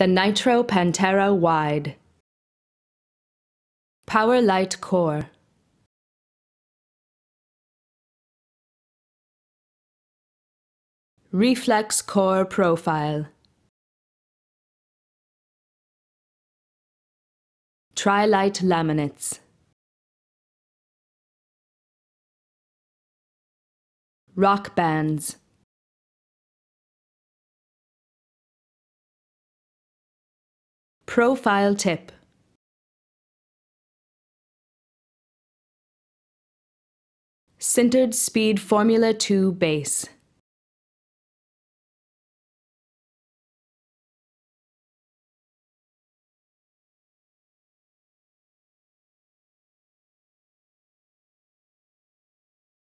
The Nitro Pantera Wide Power Light Core Reflex Core Profile Trilight Laminates Rock Bands Profile tip. Sintered Speed Formula 2 Base.